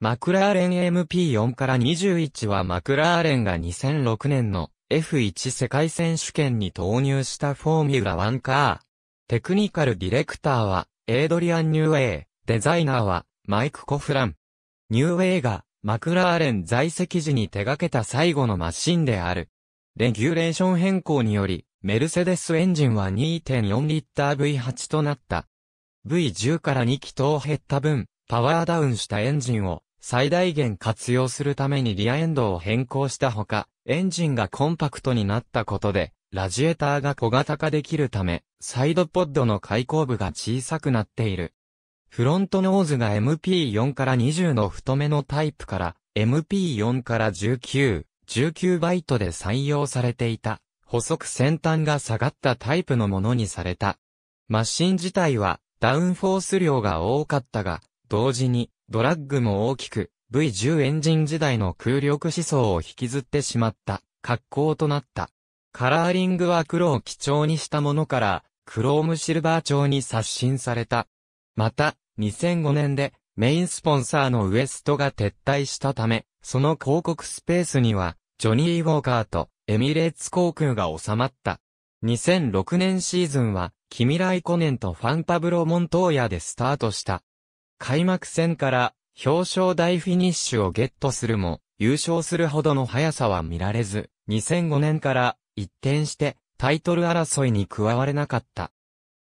マクラーレン MP4 から21はマクラーレンが2006年の F1 世界選手権に投入したフォーミュラ1カー。テクニカルディレクターはエイドリアン・ニューウェイ、デザイナーはマイク・コフラン。ニューウェイがマクラーレン在籍時に手掛けた最後のマシンである。レギュレーション変更により、メルセデスエンジンは2.4リッター V8 となった。V10 から2気筒減った分、パワーダウンしたエンジンを最大限活用するためにリアエンドを変更したほか、エンジンがコンパクトになったことで、ラジエーターが小型化できるため、サイドポッドの開口部が小さくなっている。フロントノーズが MP4 から20の太めのタイプから、MP4 から19、19バイトで採用されていた、補足先端が下がったタイプのものにされた。マシン自体は、ダウンフォース量が多かったが、同時に、ドラッグも大きく、V10 エンジン時代の空力思想を引きずってしまった、格好となった。カラーリングは黒を基調にしたものから、クロームシルバー調に刷新された。また、2005年で、メインスポンサーのウエストが撤退したため、その広告スペースには、ジョニー・ウォーカーとエミレーツ航空が収まった。2006年シーズンは、キミライコネンとファンパブロ・モントーヤでスタートした。開幕戦から表彰台フィニッシュをゲットするも、優勝するほどの速さは見られず、2005年から一転してタイトル争いに加われなかった。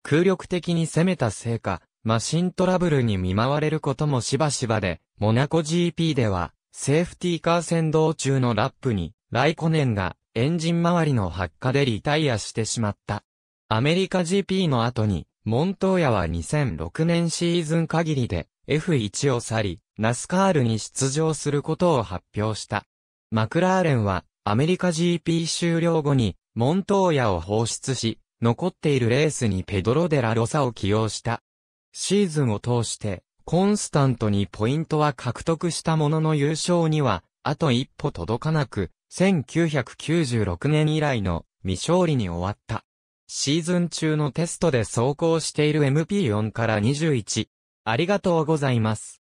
空力的に攻めたせいか、マシントラブルに見舞われることもしばしばで、モナコ GP では、セーフティーカー先導中のラップに、ライコネンがエンジン周りの発火でリタイアしてしまった。アメリカ GP の後に、モントーヤは2006年シーズン限りで F1 を去り、ナスカールに出場することを発表した。マクラーレンはアメリカ GP 終了後にモントーヤを放出し、残っているレースにペドロ・デラ・ロサを起用した。シーズンを通してコンスタントにポイントは獲得したものの優勝にはあと一歩届かなく、1996年以来の未勝利に終わった。シーズン中のテストで走行している MP4 から21。ありがとうございます。